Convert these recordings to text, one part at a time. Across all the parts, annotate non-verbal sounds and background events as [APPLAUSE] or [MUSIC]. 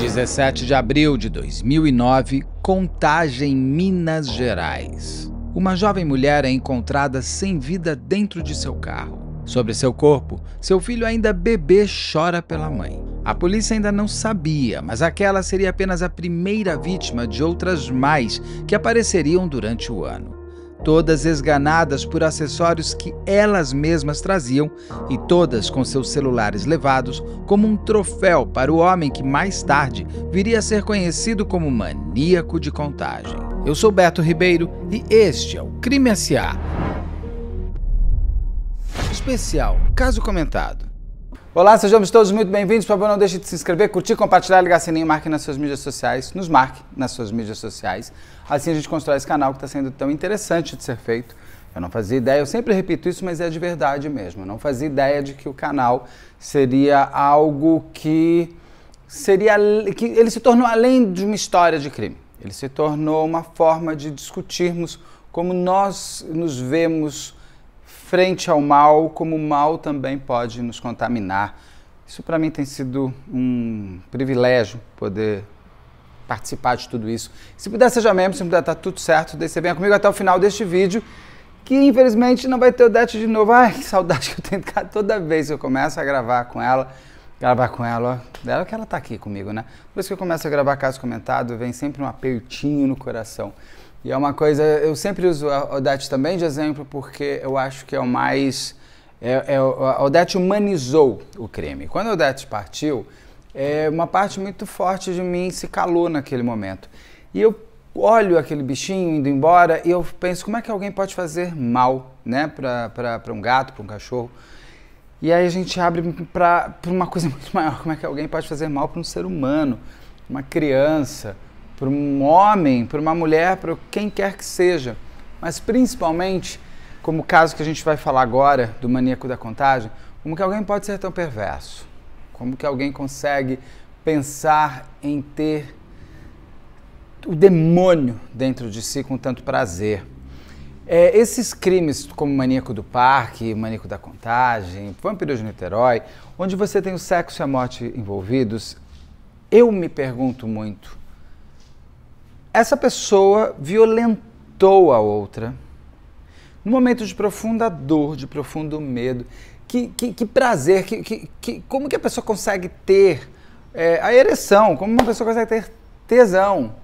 17 de abril de 2009, Contagem, Minas Gerais. Uma jovem mulher é encontrada sem vida dentro de seu carro. Sobre seu corpo, seu filho ainda bebê chora pela mãe. A polícia ainda não sabia, mas aquela seria apenas a primeira vítima de outras mais que apareceriam durante o ano todas esganadas por acessórios que elas mesmas traziam e todas com seus celulares levados como um troféu para o homem que mais tarde viria a ser conhecido como maníaco de contagem. Eu sou Beto Ribeiro e este é o Crime S.A. Especial Caso Comentado. Olá, sejam todos muito bem-vindos. Por favor, não deixe de se inscrever, curtir, compartilhar, ligar sininho, marque nas suas mídias sociais, nos marque nas suas mídias sociais. Assim a gente constrói esse canal que está sendo tão interessante de ser feito. Eu não fazia ideia, eu sempre repito isso, mas é de verdade mesmo. Eu não fazia ideia de que o canal seria algo que seria que ele se tornou além de uma história de crime. Ele se tornou uma forma de discutirmos como nós nos vemos frente ao mal, como o mal também pode nos contaminar. Isso para mim tem sido um privilégio poder participar de tudo isso. Se puder, seja membro, se puder, tá tudo certo. Daí você venha comigo até o final deste vídeo, que infelizmente não vai ter o Dete de novo. Ai, que saudade que eu tenho de toda vez que eu começo a gravar com ela. Gravar com ela, ó. Dela que ela tá aqui comigo, né? Depois que eu começo a gravar caso comentado, vem sempre um apertinho no coração. E é uma coisa, eu sempre uso a Odete também de exemplo, porque eu acho que é o mais. É, é, a Odete humanizou o crime. Quando a Odete partiu, é, uma parte muito forte de mim se calou naquele momento. E eu olho aquele bichinho indo embora e eu penso, como é que alguém pode fazer mal né, para um gato, para um cachorro? E aí a gente abre para uma coisa [LAUGHS] muito maior, como é que alguém pode fazer mal para um ser humano, uma criança para um homem, para uma mulher, para quem quer que seja. Mas principalmente, como o caso que a gente vai falar agora, do maníaco da contagem, como que alguém pode ser tão perverso? Como que alguém consegue pensar em ter o demônio dentro de si com tanto prazer? É, esses crimes, como Maníaco do Parque, Maníaco da Contagem, vampiro de Niterói, onde você tem o sexo e a morte envolvidos, eu me pergunto muito essa pessoa violentou a outra. Num momento de profunda dor, de profundo medo. Que, que, que prazer, que, que, que, como que a pessoa consegue ter é, a ereção? Como uma pessoa consegue ter tesão?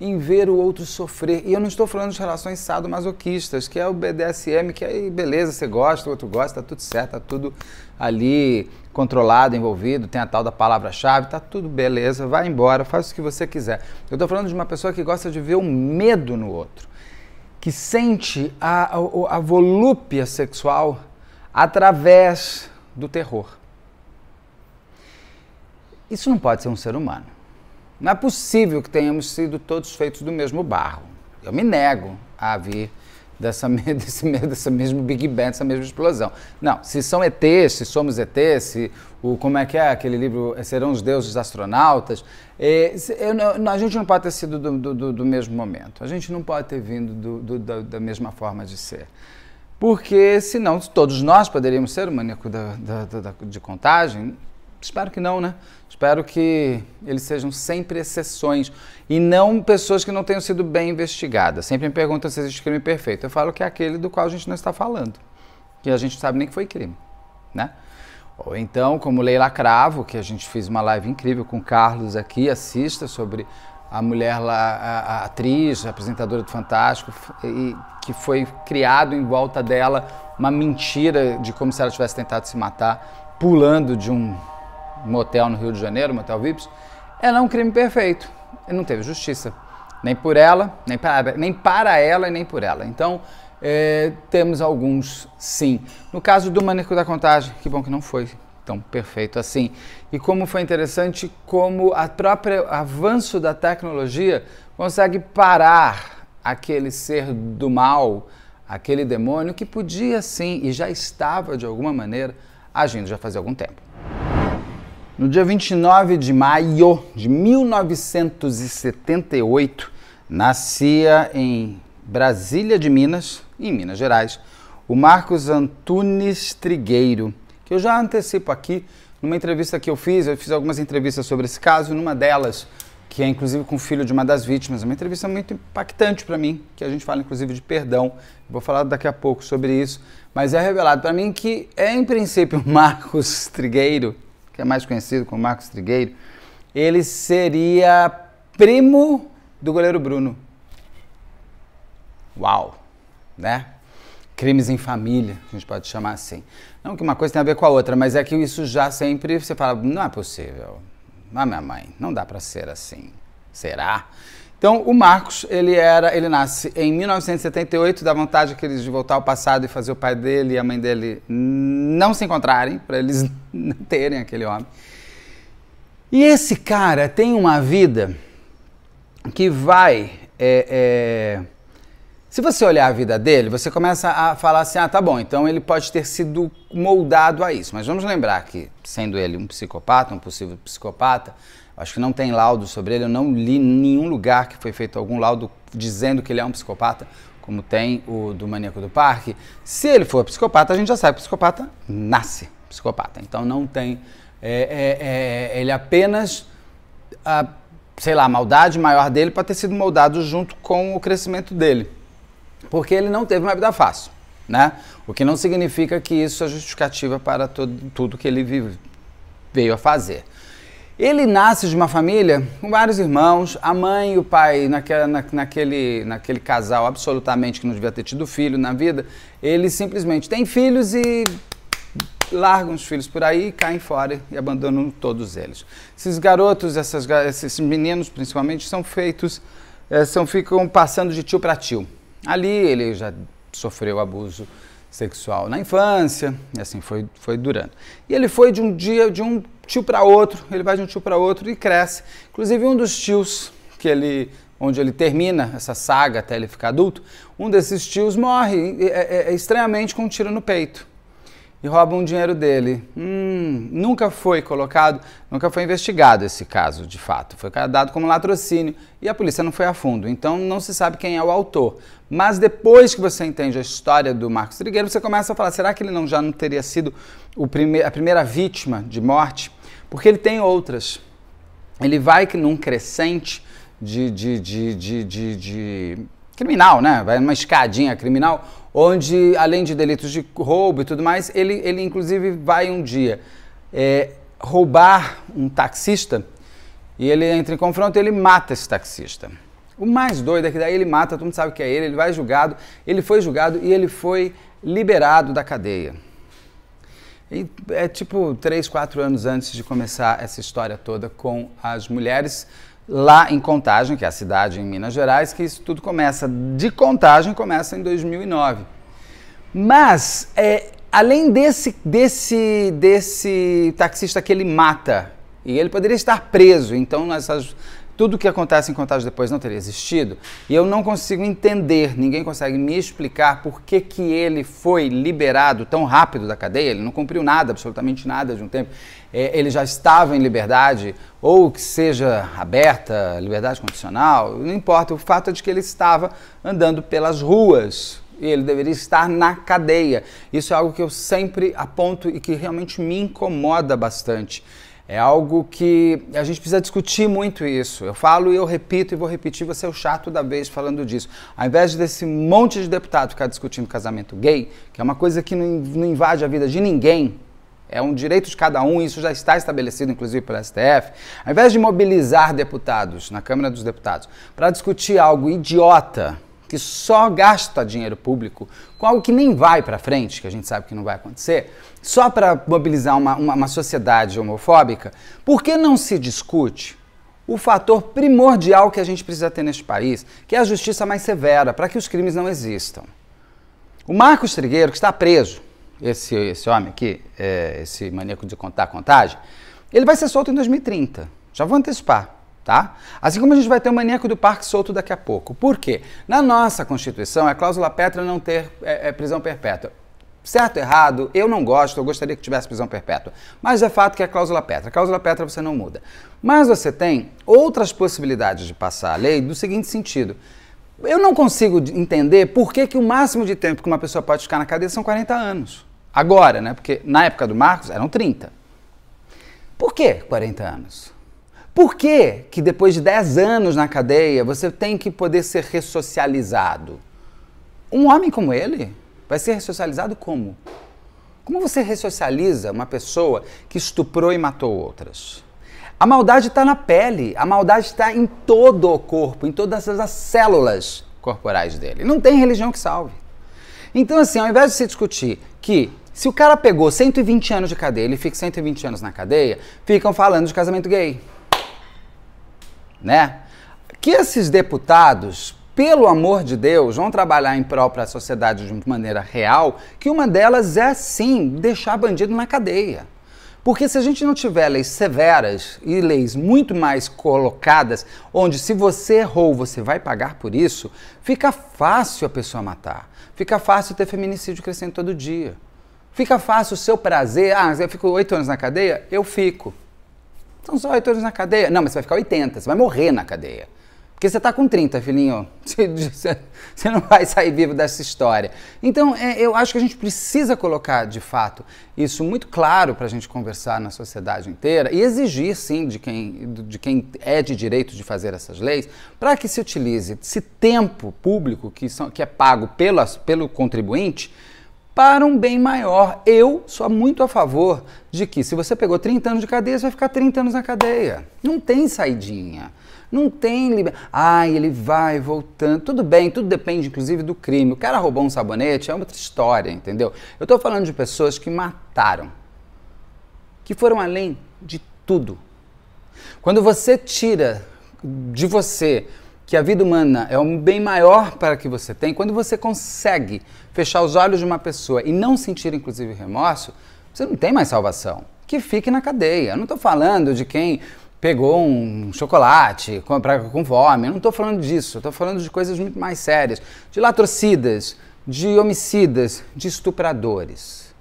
em ver o outro sofrer. E eu não estou falando de relações sadomasoquistas, que é o BDSM, que aí beleza, você gosta, o outro gosta, tá tudo certo, tá tudo ali controlado, envolvido, tem a tal da palavra-chave, tá tudo beleza, vai embora, faz o que você quiser. Eu estou falando de uma pessoa que gosta de ver o medo no outro, que sente a, a, a volúpia sexual através do terror. Isso não pode ser um ser humano. Não é possível que tenhamos sido todos feitos do mesmo barro. Eu me nego a vir dessa, [LAUGHS] desse, mesma Big Bang, dessa mesma explosão. Não, se são ETs, se somos ETs, se o, como é que é aquele livro, eh, Serão os Deuses Astronautas, é, eu, não, a gente não pode ter sido do, do, do, mesmo momento, a gente não pode ter vindo do, da, da, mesma forma de ser. Porque senão todos nós poderíamos ser o maníaco da, da, de contagem, Espero que não, né? Espero que eles sejam sempre exceções e não pessoas que não tenham sido bem investigadas. Sempre me perguntam se existe crime perfeito. Eu falo que é aquele do qual a gente não está falando, que a gente não sabe nem que foi crime, né? Ou então, como Leila Cravo, que a gente fez uma live incrível com o Carlos aqui, assista sobre a mulher lá, a, a atriz, a apresentadora do Fantástico, e que foi criado em volta dela uma mentira de como se ela tivesse tentado se matar, pulando de um motel no Rio de Janeiro, motel Vips, ela é um crime perfeito. E não teve justiça. Nem por ela, nem para, nem para ela e nem por ela. Então, é, temos alguns sim. No caso do Maníaco da Contagem, que bom que não foi tão perfeito assim. E como foi interessante como a própria avanço da tecnologia consegue parar aquele ser do mal, aquele demônio que podia sim e já estava de alguma maneira agindo já fazia algum tempo. No dia 29 de maio de 1978, nascia em Brasília de Minas, em Minas Gerais, o Marcos Antunes Trigueiro, que eu já antecipo aqui numa entrevista que eu fiz, eu fiz algumas entrevistas sobre esse caso, numa delas, que é inclusive com o filho de uma das vítimas, uma entrevista muito impactante para mim, que a gente fala inclusive de perdão. Vou falar daqui a pouco sobre isso, mas é revelado para mim que é em princípio [LAUGHS] Marcos Trigueiro que é mais conhecido como Marcos Trigueiro, ele seria primo do goleiro Bruno. Uau, né? Crimes em família, a gente pode chamar assim. Não que uma coisa tenha a ver com a outra, mas é que isso já sempre você fala, não é possível. é minha mãe, não dá para ser assim. Será? Então, o Marcos, ele era, ele nasce em 1978, da vontade que eles de voltar ao passado e fazer o pai dele e a mãe dele não se encontrarem, para eles [LAUGHS] não terem aquele homem. E esse cara tem uma vida que vai. É, é... Se você olhar a vida dele, você começa a falar assim: ah, tá bom, então ele pode ter sido moldado a isso. Mas vamos lembrar que, sendo ele um psicopata, um possível psicopata, acho que não tem laudo sobre ele, eu não li nenhum lugar que foi feito algum laudo dizendo que ele é um psicopata, como tem o do Maníaco do Parque. Se ele for psicopata, a gente já sabe que o psicopata nasce psicopata. Então não tem. É, é, é, ele é apenas. A, sei lá, a maldade maior dele pode ter sido moldado junto com o crescimento dele. Porque ele não teve uma vida fácil. Né? O que não significa que isso é justificativa para todo, tudo que ele vive, veio a fazer. Ele nasce de uma família com vários irmãos, a mãe e o pai, na, naquele, naquele casal absolutamente que não devia ter tido filho na vida, eles simplesmente têm filhos e largam os filhos por aí, caem fora e abandonam todos eles. Esses garotos, essas, esses meninos principalmente, são feitos, eh, são, ficam passando de tio para tio. Ali ele já sofreu abuso sexual na infância, e assim foi, foi durando. E ele foi de um dia, de um tio para outro, ele vai de um tio para outro e cresce. Inclusive um dos tios que ele onde ele termina essa saga até ele ficar adulto, um desses tios morre é, é, é, estranhamente com um tiro no peito e rouba um dinheiro dele. Hum, nunca foi colocado, nunca foi investigado esse caso de fato. Foi dado como latrocínio e a polícia não foi a fundo. Então não se sabe quem é o autor. Mas depois que você entende a história do Marcos Trigueiro, você começa a falar: será que ele não já não teria sido prime a primeira vítima de morte? Porque ele tem outras. Ele vai num crescente de, de, de, de, de, de criminal, né? Vai numa escadinha criminal, onde, além de delitos de roubo e tudo mais, ele, ele inclusive vai um dia é, roubar um taxista e ele entra em confronto e ele mata esse taxista. O mais doido é que daí ele mata, todo mundo sabe que é ele, ele vai julgado, ele foi julgado e ele foi liberado da cadeia. E é tipo três, quatro anos antes de começar essa história toda com as mulheres lá em Contagem, que é a cidade em Minas Gerais, que isso tudo começa. De Contagem começa em 2009. Mas é, além desse desse desse taxista que ele mata e ele poderia estar preso, então essas tudo o que acontece em Contagem depois não teria existido. E eu não consigo entender, ninguém consegue me explicar por que, que ele foi liberado tão rápido da cadeia. Ele não cumpriu nada, absolutamente nada de um tempo. É, ele já estava em liberdade, ou que seja aberta, liberdade condicional, não importa. O fato é de que ele estava andando pelas ruas. E ele deveria estar na cadeia. Isso é algo que eu sempre aponto e que realmente me incomoda bastante. É algo que a gente precisa discutir muito isso. Eu falo e eu repito e vou repetir, você é o chato da vez falando disso. Ao invés desse monte de deputado ficar discutindo casamento gay, que é uma coisa que não invade a vida de ninguém, é um direito de cada um, isso já está estabelecido, inclusive, pelo STF. Ao invés de mobilizar deputados na Câmara dos Deputados para discutir algo idiota, que só gasta dinheiro público com algo que nem vai para frente, que a gente sabe que não vai acontecer, só para mobilizar uma, uma, uma sociedade homofóbica, por que não se discute o fator primordial que a gente precisa ter neste país, que é a justiça mais severa, para que os crimes não existam? O Marcos Trigueiro, que está preso, esse, esse homem aqui, é, esse maníaco de contar contagem, ele vai ser solto em 2030. Já vou antecipar tá? Assim como a gente vai ter o maníaco do parque solto daqui a pouco. Por quê? Na nossa Constituição, é cláusula petra não ter é, é, prisão perpétua. Certo, errado, eu não gosto, eu gostaria que tivesse prisão perpétua. Mas é fato que é cláusula petra, A cláusula petra você não muda. Mas você tem outras possibilidades de passar a lei do seguinte sentido. Eu não consigo entender por que, que o máximo de tempo que uma pessoa pode ficar na cadeia são 40 anos. Agora, né? Porque na época do Marcos eram 30. Por que 40 anos? Por que, que depois de 10 anos na cadeia você tem que poder ser ressocializado? Um homem como ele vai ser ressocializado como? Como você ressocializa uma pessoa que estuprou e matou outras? A maldade está na pele, a maldade está em todo o corpo, em todas as células corporais dele. Não tem religião que salve. Então, assim, ao invés de se discutir que se o cara pegou 120 anos de cadeia, ele fica 120 anos na cadeia, ficam falando de casamento gay né? Que esses deputados, pelo amor de Deus, vão trabalhar em prol para a sociedade de maneira real, que uma delas é sim deixar bandido na cadeia. Porque se a gente não tiver leis severas e leis muito mais colocadas, onde se você errou, você vai pagar por isso, fica fácil a pessoa matar. Fica fácil ter feminicídio crescendo todo dia. Fica fácil o seu prazer. Ah, eu fico oito anos na cadeia? Eu fico. Estão só 8 anos na cadeia. Não, mas você vai ficar 80, você vai morrer na cadeia. Porque você está com 30, filhinho. [LAUGHS] Você não vai sair vivo dessa história. Então, é, eu acho que a gente precisa colocar, de fato, isso muito claro para a gente conversar na sociedade inteira e exigir, sim, de quem, de quem é de direito de fazer essas leis, para que se utilize esse tempo público que, são, que é pago pelas, pelo contribuinte para um bem maior. Eu sou muito a favor de que se você pegou 30 anos de cadeia, você vai ficar 30 anos na cadeia. Não tem saidinha. Não tem liberdade. Ai, ele vai voltando. Tudo bem, tudo depende, inclusive, do crime. O cara roubou um sabonete, é outra história, entendeu? Eu estou falando de pessoas que mataram, que foram além de tudo. Quando você tira de você que a vida humana é um bem maior para que você tem, quando você consegue fechar os olhos de uma pessoa e não sentir, inclusive, remorso, você não tem mais salvação. Que fique na cadeia. Eu não estou falando de quem pegou um chocolate com, pra, com fome, eu não estou falando disso. Estou falando de coisas muito mais sérias, de latrocidas, de homicidas, de estupradores.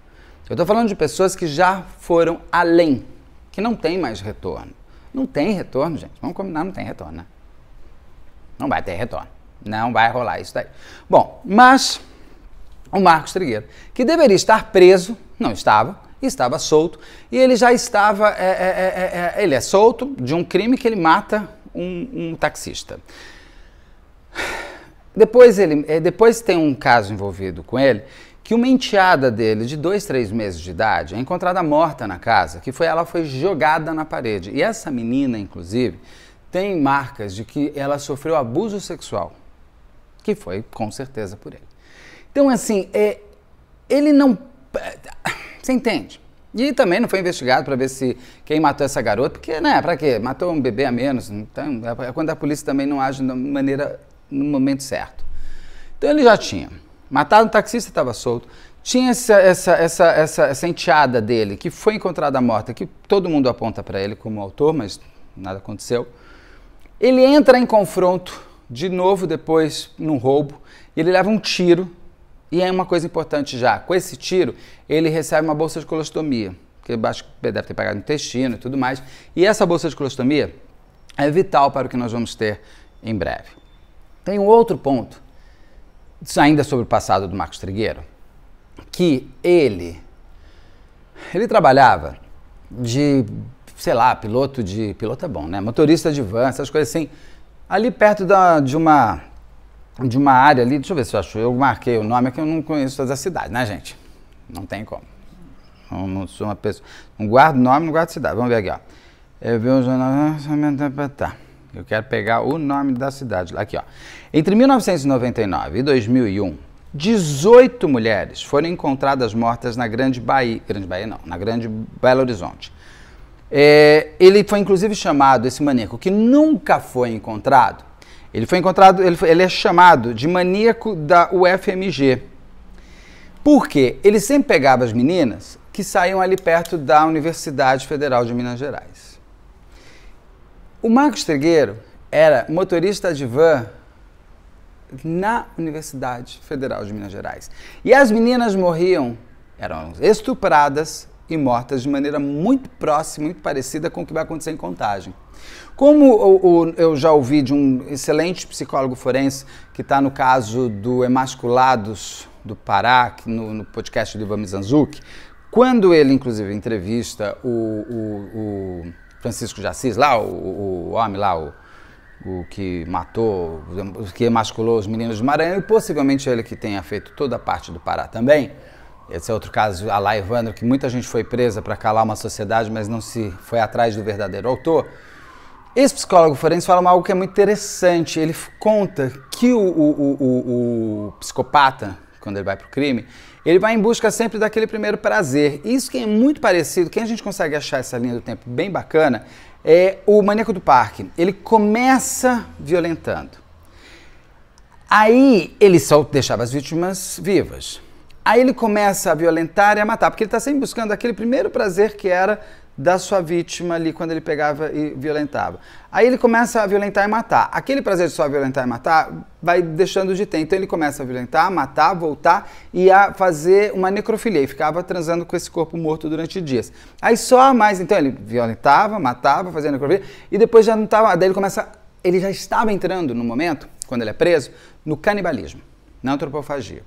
Eu estou falando de pessoas que já foram além, que não tem mais retorno. Não tem retorno, gente. Vamos combinar, não tem retorno, né? Não vai ter retorno. Não vai rolar isso daí. Bom, mas o Marcos Trigueiro, que deveria estar preso, não estava, estava solto, e ele já estava. É, é, é, é, é ele é solto de um crime que ele mata um, um taxista. Depois, ele, é, depois tem um caso envolvido com ele que uma enteada dele, de dois, três meses de idade, é encontrada morta na casa, que foi ela foi jogada na parede. E essa menina, inclusive, tem marcas de que ela sofreu abuso sexual, que foi com certeza por ele. Então, assim, é, ele não. [CLEARS THROAT] Você entende? E também não foi investigado para ver se quem matou essa garota, porque, né, para quê? Matou um bebê a menos. Então, é, é quando a polícia também não age de maneira, no momento certo. Então, ele já tinha matado um taxista, estava solto. Tinha essa, essa, essa, essa, essa enteada dele, que foi encontrada morta, que todo mundo aponta para ele como autor, mas nada aconteceu. Ele entra em confronto, de novo depois num roubo, ele leva um tiro, e é uma coisa importante já, com esse tiro ele recebe uma bolsa de colostomia, que deve ter pagado intestino e tudo mais, e essa bolsa de colostomia é vital para o que nós vamos ter em breve. Tem um outro ponto, ainda sobre o passado do Marcos Trigueiro, que ele, ele trabalhava de sei lá, piloto de. Piloto é bom, né? Motorista de van, essas coisas assim. Ali perto da, de uma. De uma área ali, deixa eu ver se eu acho. Eu marquei o nome, é que eu não conheço todas as cidades, né, gente? Não tem como. Não, não sou uma pessoa. Não guardo nome, não guardo cidade. Vamos ver aqui, ó. Eu vi um jornal. Tá. Eu quero pegar o nome da cidade. Aqui, ó. Entre 1999 e 2001, 18 mulheres foram encontradas mortas na Grande Bahia. Grande Bahia não, na Grande Belo Horizonte. É, ele foi inclusive chamado, esse maníaco, que nunca foi encontrado, ele foi encontrado, ele, foi, ele é chamado de maníaco da UFMG. Por quê? Ele sempre pegava as meninas que saíam ali perto da Universidade Federal de Minas Gerais. O Marcos Trigueiro era motorista de van na Universidade Federal de Minas Gerais. E as meninas morriam, eram estupradas e mortas de maneira muito próxima, muito parecida com o que vai acontecer em contagem. Como o, o, eu já ouvi de um excelente psicólogo forense que está no caso do Emasculados do Pará, no, no, podcast do Ivan Mizanzuki, quando ele, inclusive, entrevista o, o Francisco de Assis, lá, o, homem lá, o, o que matou, o que emasculou os meninos de Maranhão, e possivelmente é ele que tenha feito toda a parte do Pará também, esse é outro caso, a Lai Evandro, que muita gente foi presa para calar uma sociedade, mas não se foi atrás do verdadeiro autor. Esse psicólogo forense fala algo que é muito interessante. Ele conta que o, o, o, o psicopata, quando ele vai para o crime, ele vai em busca sempre daquele primeiro prazer. Isso que é muito parecido, quem a gente consegue achar essa linha do tempo bem bacana, é o Maníaco do Parque. Ele começa violentando. Aí ele só deixava as vítimas vivas. Aí ele começa a violentar e a matar, porque ele está sempre buscando aquele primeiro prazer que era da sua vítima ali quando ele pegava e violentava. Aí ele começa a violentar e matar. Aquele prazer de só violentar e matar vai deixando de ter. Então ele começa a violentar, matar, voltar e a fazer uma necrofilia. E ficava transando com esse corpo morto durante dias. Aí só mais. Então ele violentava, matava, fazia necrofilia e depois já não estava. Tá, daí ele começa. Ele já estava entrando no momento, quando ele é preso, no canibalismo, na antropofagia.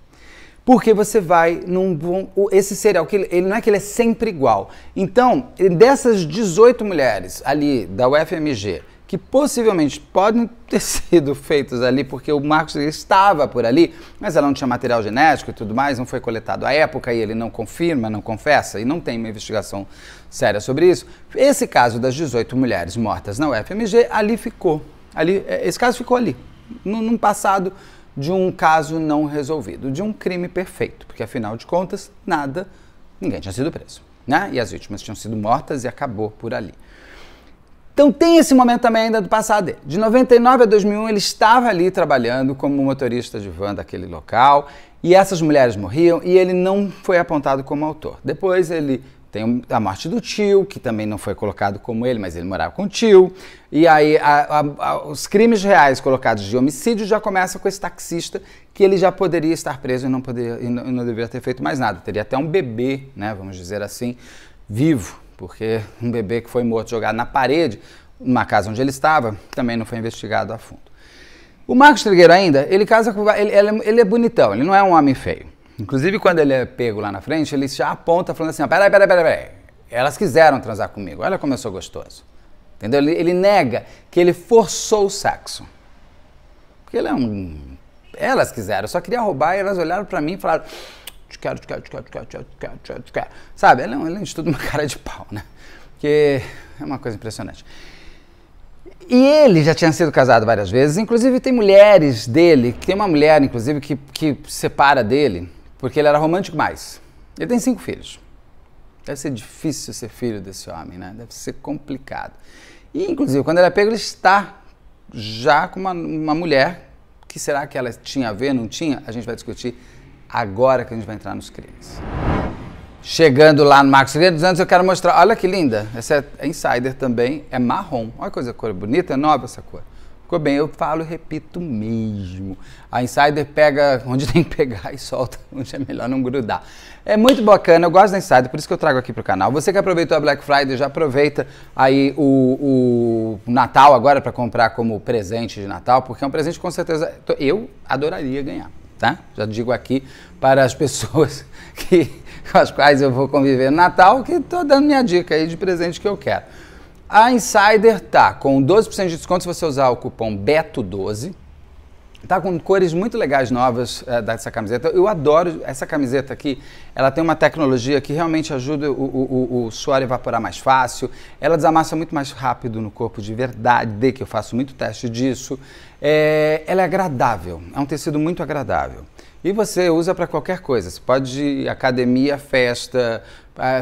Porque você vai num bom. Esse serial ele não é que ele é sempre igual. Então, dessas 18 mulheres ali da UFMG, que possivelmente podem ter [LAUGHS] sido feitas ali porque o Marcos estava por ali, mas ela não tinha material genético e tudo mais, não foi coletado à época e ele não confirma, não confessa e não tem uma investigação séria sobre isso. Esse caso das 18 mulheres mortas na UFMG ali ficou. Ali, é, esse caso ficou ali, num passado de um caso não resolvido, de um crime perfeito, porque afinal de contas, nada, ninguém tinha sido preso, né? E as vítimas tinham sido mortas e acabou por ali. Então tem esse momento também ainda do passado dele. De 99 a 2001 ele estava ali trabalhando como motorista de van daquele local e essas mulheres morriam e ele não foi apontado como autor. Depois ele tem a morte do tio, que também não foi colocado como ele, mas ele morava com o tio. E aí a, a, a, os crimes reais colocados de homicídio já começam com esse taxista, que ele já poderia estar preso e não, poderia, e não, e não deveria ter feito mais nada. Teria até um bebê, né, vamos dizer assim, vivo, porque um bebê que foi morto jogado na parede, numa casa onde ele estava, também não foi investigado a fundo. O Marcos Trigueiro ainda, ele casa com. Ele, ele, é, ele é bonitão, ele não é um homem feio. Inclusive, quando ele é pego lá na frente, ele já aponta falando assim: peraí, peraí, peraí, peraí. Elas quiseram transar comigo, olha como eu sou gostoso. Entendeu? Ele, ele nega que ele forçou o sexo. Porque ele é um. Elas quiseram, eu só queria roubar e elas olharam para mim e falaram: te quero, te quero, te quero, te quero, te quero, te quero, te quero, Sabe? Ele é, um, ele é um uma [LAUGHS] cara de pau, né? Porque é uma coisa impressionante. E ele já tinha sido casado várias vezes, inclusive tem mulheres dele, tem uma mulher, inclusive, que, que separa dele porque ele era romântico mais. Ele tem cinco filhos. Deve ser difícil ser filho desse homem, né? Deve ser complicado. E, inclusive, quando ele é pego, ele está já com uma, uma mulher que será que ela tinha a ver, não tinha? A gente vai discutir agora que a gente vai entrar nos crimes. Chegando lá no Marcos Ferreira dos Anjos, eu quero mostrar. Olha que linda. Essa é insider também, é marrom. Olha que coisa cor bonita, é nova essa cor. Ficou bem, eu falo e repito mesmo. A Insider pega onde [LAUGHS] tem que pegar e solta onde é melhor não grudar. É muito bacana, eu gosto da Insider, por isso que eu trago aqui pro canal. Você que aproveitou a Black Friday, já aproveita aí o, o Natal agora para comprar como presente de Natal, porque é um presente que com certeza eu adoraria ganhar. Tá? Já digo aqui para as [LAUGHS] pessoas que, com as quais eu vou conviver no Natal, que estou dando minha dica aí de presente que eu quero. A Insider tá com 12% de desconto se você usar o cupom BETO12. Tá com cores muito legais novas é, dessa camiseta. Eu adoro essa camiseta aqui. Ela tem uma tecnologia que realmente ajuda o, o, o, suor a evaporar mais fácil. Ela desamassa muito mais rápido no corpo de verdade, que eu faço muito teste disso. É, ela é agradável, é um tecido muito agradável. E você usa para qualquer coisa. Você pode ir academia, festa,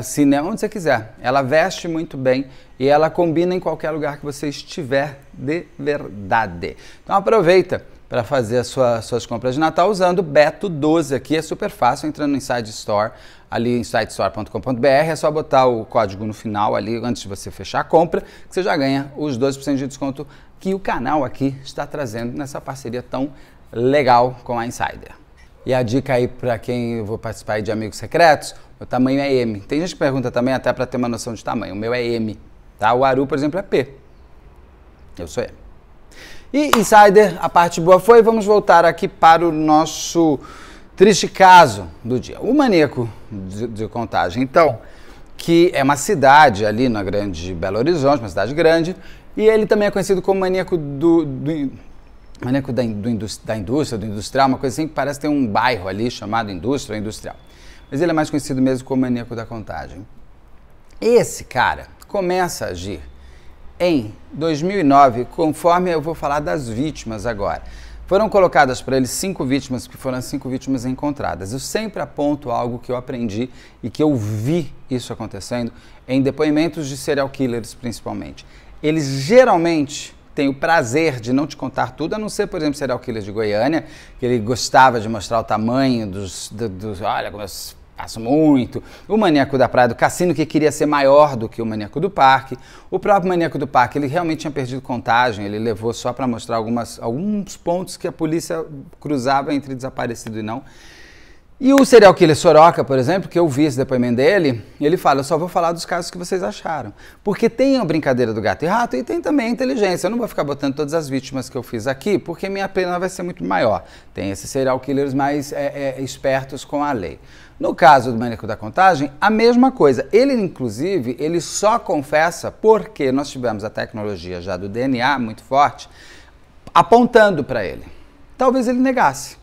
cinema, ah, onde você quiser. Ela veste muito bem e ela combina em qualquer lugar que você estiver de verdade. Então aproveita para fazer as sua, suas compras de Natal usando Beto12 aqui. É super fácil, entrando no Inside Store, ali insidestore.com.br. É só botar o código no final ali, antes de você fechar a compra, que você já ganha os 12% de desconto que o canal aqui está trazendo nessa parceria tão legal com a Insider. E a dica aí para quem eu vou participar de Amigos Secretos, o tamanho é M. Tem gente que pergunta também, até para ter uma noção de tamanho. O meu é M, tá? O Aru, por exemplo, é P. Eu sou M. E Insider, a parte boa foi, vamos voltar aqui para o nosso triste caso do dia. O maníaco de, de contagem, então, que é uma cidade ali na grande Belo Horizonte, uma cidade grande, e ele também é conhecido como maníaco do, do maníaco da, indústria, da indústria, do industrial, uma coisa assim que parece ter um bairro ali chamado indústria ou industrial. Mas ele é mais conhecido mesmo como maníaco da contagem. Esse cara começa a agir em 2009, conforme eu vou falar das vítimas agora. Foram colocadas para ele cinco vítimas, que foram as cinco vítimas encontradas. Eu sempre aponto algo que eu aprendi e que eu vi isso acontecendo em depoimentos de serial killers, principalmente. Eles geralmente tenho prazer de não te contar tudo, a não ser, por exemplo, Serial Killer de Goiânia, que ele gostava de mostrar o tamanho dos. Do, dos olha como eu faço muito. O Maníaco da Praia do Cassino, que queria ser maior do que o Maníaco do Parque. O próprio Maníaco do Parque, ele realmente tinha perdido contagem, ele levou só para mostrar algumas, alguns pontos que a polícia cruzava entre desaparecido e não. E o serial killer Soroka, por exemplo, que eu vi esse depoimento dele, ele fala: eu só vou falar dos casos que vocês acharam. Porque tem a brincadeira do gato e rato e tem também a inteligência. Eu não vou ficar botando todas as vítimas que eu fiz aqui, porque minha pena vai ser muito maior. Tem esses serial killers mais é, é, espertos com a lei. No caso do Maníaco da Contagem, a mesma coisa. Ele, inclusive, ele só confessa porque nós tivemos a tecnologia já do DNA muito forte apontando para ele. Talvez ele negasse.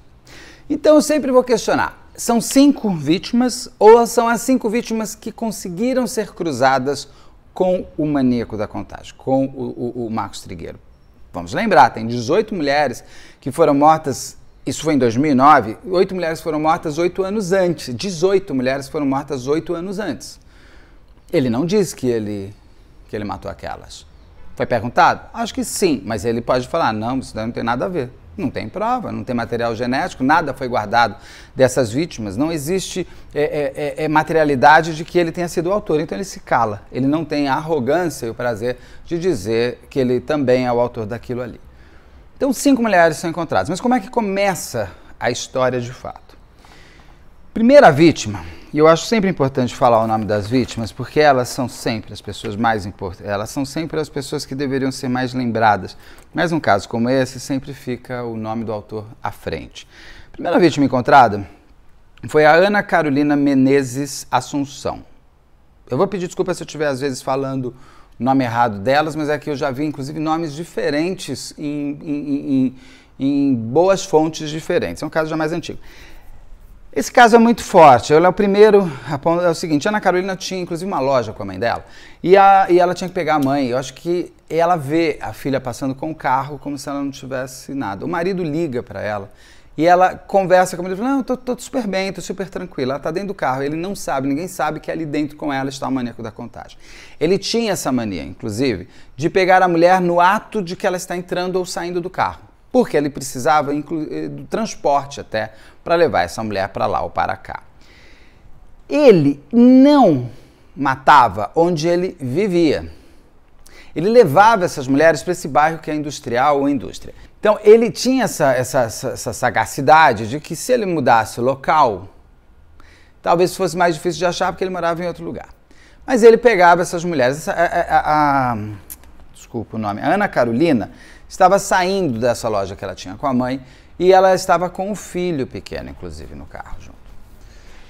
Então eu sempre vou questionar. São cinco vítimas, ou são as cinco vítimas que conseguiram ser cruzadas com o maníaco da contagem, com o, o, o Marcos Trigueiro. Vamos lembrar, tem 18 mulheres que foram mortas isso foi em 2009. Oito mulheres foram mortas oito anos antes. 18 mulheres foram mortas oito anos antes. Ele não diz que ele, que ele matou aquelas. Foi perguntado? Acho que sim, mas ele pode falar: não, isso não tem nada a ver. Não tem prova, não tem material genético, nada foi guardado dessas vítimas, não existe é, é, é, é, materialidade de que ele tenha sido o autor, então ele se cala, ele não tem a arrogância e o prazer de dizer que ele também é o autor daquilo ali. Então, cinco mulheres são encontradas, mas como é que começa a história de fato? Primeira vítima, e eu acho sempre importante falar o nome das vítimas, porque elas são sempre as pessoas mais importantes, elas são sempre as pessoas que deveriam ser mais lembradas. Mas um caso como esse, sempre fica o nome do autor à frente. Primeira vítima encontrada foi a Ana Carolina Menezes Assunção. Eu vou pedir desculpa se eu estiver às vezes falando o nome errado delas, mas é que eu já vi inclusive nomes diferentes em, em, em, em boas fontes diferentes. É um caso já mais antigo. Esse caso é muito forte. é o primeiro é o seguinte: Ana Carolina tinha inclusive uma loja com a mãe dela e, a, e ela tinha que pegar a mãe. Eu acho que ela vê a filha passando com o carro como se ela não tivesse nada. O marido liga para ela e ela conversa com ele: Não, tô, tô super bem, tô super tranquila. Ela tá dentro do carro, ele não sabe, ninguém sabe que é ali dentro com ela está o maníaco da contagem. Ele tinha essa mania, inclusive, de pegar a mulher no ato de que ela está entrando ou saindo do carro porque ele precisava eh, do transporte até para levar essa mulher para lá ou para cá. Ele não matava onde ele vivia. Ele levava essas mulheres para esse bairro que é industrial ou indústria. Então ele tinha essa, essa, essa sagacidade de que se ele mudasse o local, talvez fosse mais difícil de achar porque ele morava em outro lugar. Mas ele pegava essas mulheres. Essa, a, a, a, desculpa o nome. A Ana Carolina estava saindo dessa loja que ela tinha com a mãe e ela estava com um filho pequeno, inclusive, no carro junto.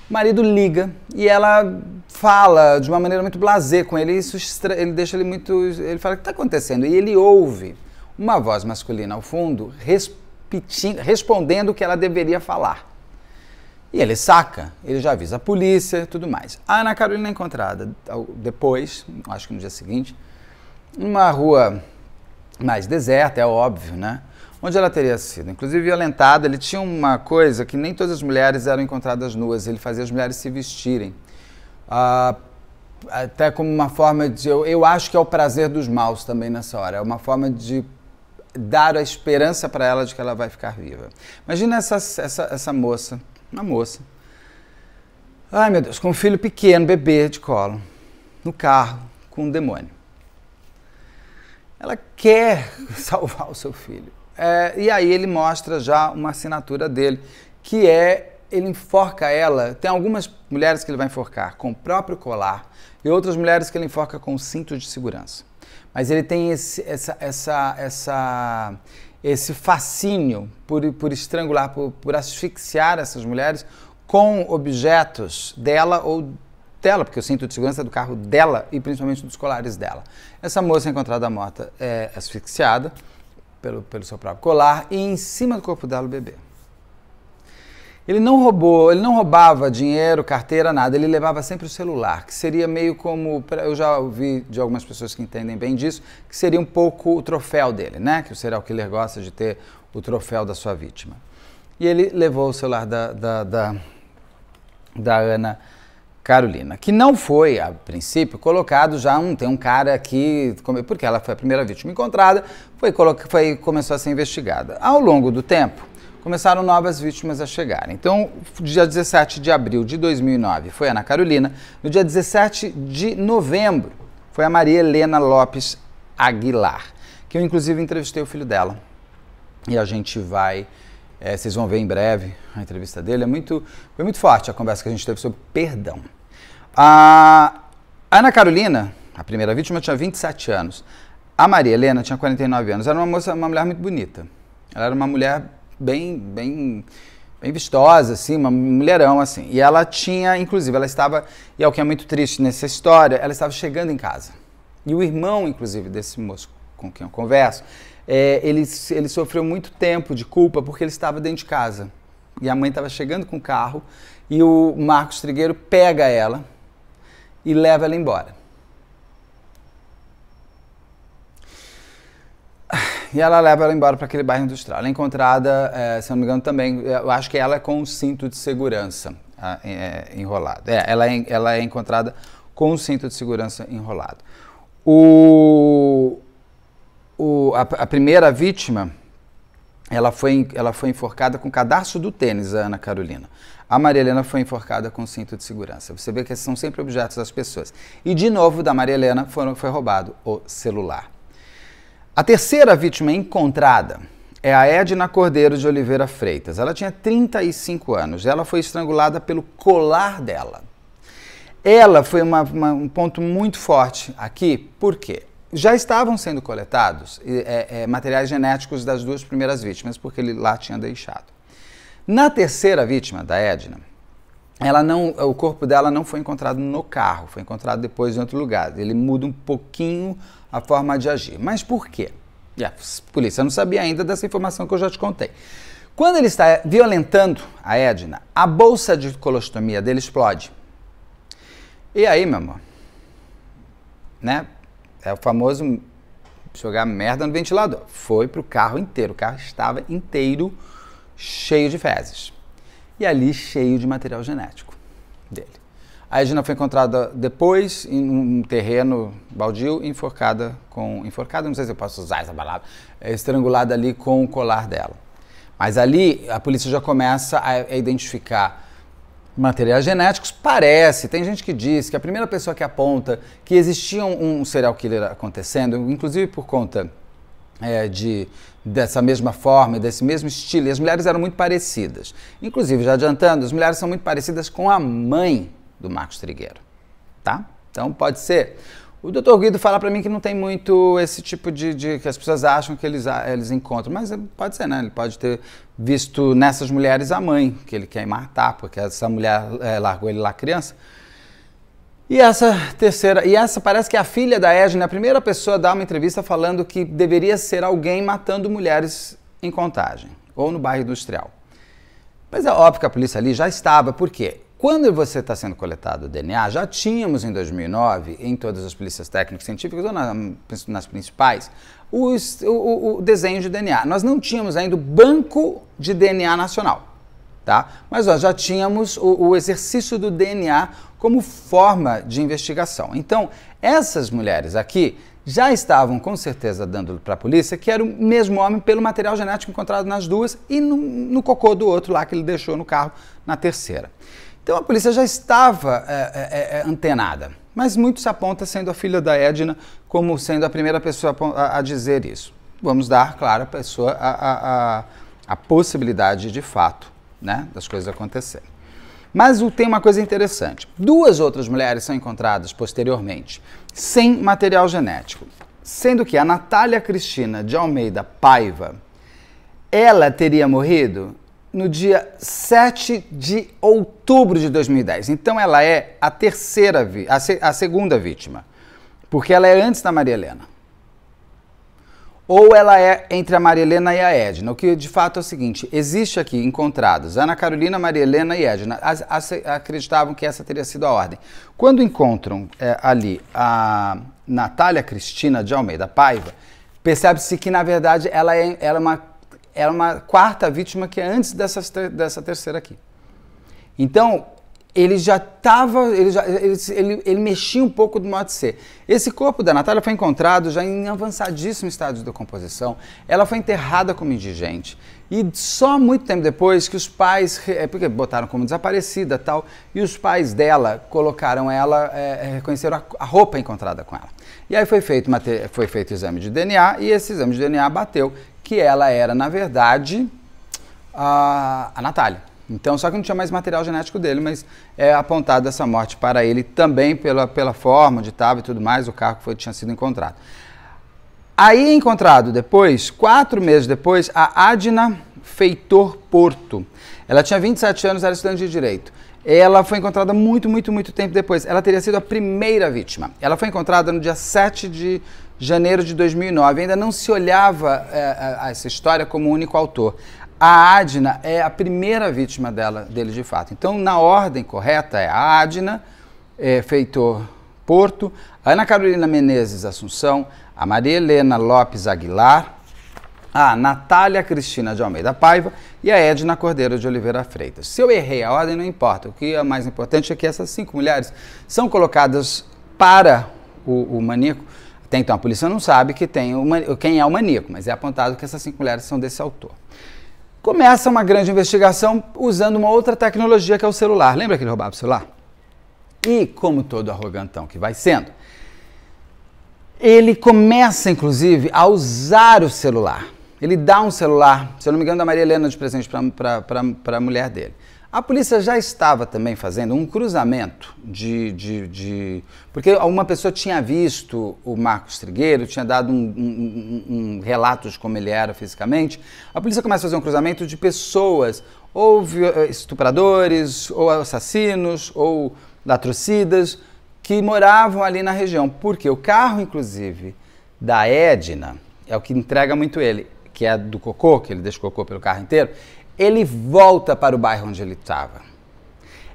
O marido liga e ela fala de uma maneira muito blazer com ele, isso estra... ele deixa ele muito. Ele fala: O que está acontecendo? E ele ouve uma voz masculina ao fundo respetindo... respondendo o que ela deveria falar. E ele saca, ele já avisa a polícia e tudo mais. A Ana Carolina é encontrada depois, acho que no dia seguinte, numa rua mais deserta, é óbvio, né? onde ela teria sido, inclusive violentada. Ele tinha uma coisa que nem todas as mulheres eram encontradas nuas, ele fazia as mulheres se vestirem. Ah, até como uma forma de. Eu, eu acho que é o prazer dos maus também nessa hora, é uma forma de dar a esperança para ela de que ela vai ficar viva. Imagina essa, essa, essa moça, uma moça. Ai meu Deus, com um filho pequeno, bebê de colo, no carro, com um demônio. Ela quer [LAUGHS] salvar o seu filho. É, e aí ele mostra já uma assinatura dele, que é ele enforca ela. Tem algumas mulheres que ele vai enforcar com o próprio colar e outras mulheres que ele enforca com o cinto de segurança. Mas ele tem esse, essa, essa, essa, esse fascínio por, por estrangular, por, por asfixiar essas mulheres com objetos dela ou dela, porque o cinto de segurança é do carro dela e principalmente dos colares dela. Essa moça encontrada morta é asfixiada pelo, pelo seu próprio colar e em cima do corpo dela o bebê. Ele não roubou, ele não roubava dinheiro, carteira, nada. Ele levava sempre o celular, que seria meio como eu já ouvi de algumas pessoas que entendem bem disso, que seria um pouco o troféu dele, né? Que o serial killer gosta de ter o troféu da sua vítima. E ele levou o celular da, da, da, da Ana Carolina, que não foi, a princípio, colocado já um, tem um cara aqui porque ela foi a primeira vítima encontrada, foi, foi começou a ser investigada. Ao longo do tempo, começaram novas vítimas a chegar. Então, dia 17 de abril de 2009 foi a Ana Carolina, no dia 17 de novembro foi a Maria Helena Lopes Aguilar, que eu inclusive entrevistei o filho dela. E a gente vai é, vocês vão ver em breve a entrevista dele. É muito, foi muito forte a conversa que a gente teve sobre perdão. A Ana Carolina, a primeira vítima, tinha 27 anos. A Maria Helena tinha 49 anos. Era uma moça, uma mulher muito bonita. Ela era uma mulher bem, bem, bem vistosa, assim, uma mulherão, assim. E ela tinha, inclusive, ela estava, e é o que é muito triste nessa história, ela estava chegando em casa. E o irmão, inclusive, desse moço com quem eu converso, é, ele, ele sofreu muito tempo de culpa porque ele estava dentro de casa. E a mãe estava chegando com o carro e o Marcos Trigueiro pega ela e leva ela embora. E ela leva ela embora para aquele bairro industrial. Ela é encontrada, é, se não me engano, também, eu acho que ela é com um cinto de segurança ah, é, enrolado. É, ela, é, ela é encontrada com um cinto de segurança enrolado. O, o, a, a, primeira vítima, ela foi, ela foi enforcada com o cadarço do tênis, a Ana Carolina. A Maria Helena foi enforcada com o cinto de segurança. Você vê que esses são sempre objetos das pessoas. E de novo, da Maria Helena foram, foi roubado o celular. A terceira vítima encontrada é a Edna Cordeiro de Oliveira Freitas. Ela tinha 35 anos. Ela foi estrangulada pelo colar dela. Ela foi uma, uma, um ponto muito forte aqui, por quê? já estavam sendo coletados é, é, materiais genéticos das duas primeiras vítimas, porque ele lá tinha deixado. Na terceira vítima, da Edna, ela não, o corpo dela não foi encontrado no carro, foi encontrado depois em outro lugar. Ele muda um pouquinho a forma de agir. Mas por quê? E é, a polícia não sabia ainda dessa informação que eu já te contei. Quando ele está violentando a Edna, a bolsa de colostomia dele explode. E aí, meu amor, né? É o famoso jogar merda no ventilador. Foi pro carro inteiro. O carro estava inteiro cheio de fezes. E ali cheio de material genético dele. A Edna foi encontrada depois em um terreno baldio, enforcada com. Enforcada, não sei se eu posso usar essa palavra. É estrangulada ali com o colar dela. Mas ali a polícia já começa a, a identificar materiais genéticos? Parece. Tem gente que diz que a primeira pessoa que aponta que existia um, um serial killer acontecendo, inclusive por conta é, de dessa mesma forma, desse mesmo estilo, e as mulheres eram muito parecidas. Inclusive, já adiantando, as mulheres são muito parecidas com a mãe do Marcos Trigueiro, tá? Então pode ser. O doutor Guido fala para mim que não tem muito esse tipo de, de que as pessoas acham que eles, eles encontram, mas é, pode ser, né? Ele pode ter visto nessas mulheres a mãe que ele quer matar, porque essa mulher é, largou ele lá criança. E essa terceira, e essa parece que é a filha da Edna, é a primeira pessoa a dar uma entrevista falando que deveria ser alguém matando mulheres em contagem ou no bairro industrial. Mas é óbvio que a polícia ali já estava, por quê? Quando você está sendo coletado o DNA, já tínhamos em 2009, em todas as polícias técnicas científicas ou na, nas principais, os, o, o, desenho de DNA. Nós não tínhamos ainda o banco de DNA nacional, tá? Mas nós já tínhamos o, o exercício do DNA como forma de investigação. Então, essas mulheres aqui já estavam com certeza dando para a polícia que era o mesmo homem pelo material genético encontrado nas duas e no, no cocô do outro lá que ele deixou no carro na terceira. Então a polícia já estava é, é, antenada, mas muito se aponta sendo a filha da Edna como sendo a primeira pessoa a, a dizer isso. Vamos dar, claro, a pessoa a, a, a possibilidade de fato né, das coisas acontecerem. Mas tem uma coisa interessante. Duas outras mulheres são encontradas posteriormente, sem material genético. Sendo que a Natália Cristina de Almeida Paiva, ela teria morrido no dia 7 de outubro de 2010. Então ela é a terceira, a, se, a segunda vítima, porque ela é antes da Maria Helena. Ou ela é entre a Maria Helena e a Edna. O que de fato é o seguinte: existe aqui encontrados Ana Carolina, Maria Helena e Edna. As, acreditavam que essa teria sido a ordem. Quando encontram é, ali a Natália Cristina de Almeida Paiva, percebe-se que na verdade ela é, ela é uma era uma quarta vítima que é antes dessa, dessa terceira aqui. Então, ele já estava, ele, ele, ele, ele mexia um pouco do modo de ser. Esse corpo da Natália foi encontrado já em avançadíssimo estado de decomposição. Ela foi enterrada como indigente. E só muito tempo depois que os pais, é, porque botaram como desaparecida tal, e os pais dela colocaram ela, é, é reconheceram a, a, roupa encontrada com ela. E aí foi feito, foi feito o exame de DNA e esse exame de DNA bateu que ela era, na verdade, a, a Natália. Então, só que não tinha mais material genético dele, mas é apontado essa morte para ele também pela, pela forma de estava e tudo mais, o carro que foi, tinha sido encontrado. Aí é encontrado depois, quatro meses depois, a Adna Feitor Porto. Ela tinha 27 anos, era estudante de Direito. Ela foi encontrada muito, muito, muito tempo depois. Ela teria sido a primeira vítima. Ela foi encontrada no dia 7 de janeiro de 2009. Ainda não se olhava é, a essa história como o único autor. A Adna é a primeira vítima dela, dele de fato. Então, na ordem correta é a Adna, é, Feitor Porto, Ana Carolina Menezes Assunção, a Maria Helena Lopes Aguilar, a Natália Cristina de Almeida Paiva e a Edna Cordeiro de Oliveira Freitas. Se eu errei a ordem, não importa. O que é mais importante é que essas cinco mulheres são colocadas para o, o maníaco. Até então, a polícia não sabe que tem quem é o maníaco, mas é apontado que essas cinco mulheres são desse autor. Começa uma grande investigação usando uma outra tecnologia que é o celular. Lembra que ele roubava o celular? E como todo arrogantão que vai sendo, ele começa, inclusive, a usar o celular. Ele dá um celular, se eu não me engano, da Maria Helena de presente para a mulher dele. A polícia já estava também fazendo um cruzamento de, de, de, Porque uma pessoa tinha visto o Marcos Trigueiro, tinha dado um, um, um, relato de como ele era fisicamente. A polícia começa a fazer um cruzamento de pessoas, ou eh, estupradores, ou assassinos, ou latrocidas, que moravam ali na região, porque o carro, inclusive, da Edna, é o que entrega muito ele, que é do cocô, que ele deixa o cocô pelo carro inteiro, ele volta para o bairro onde ele estava.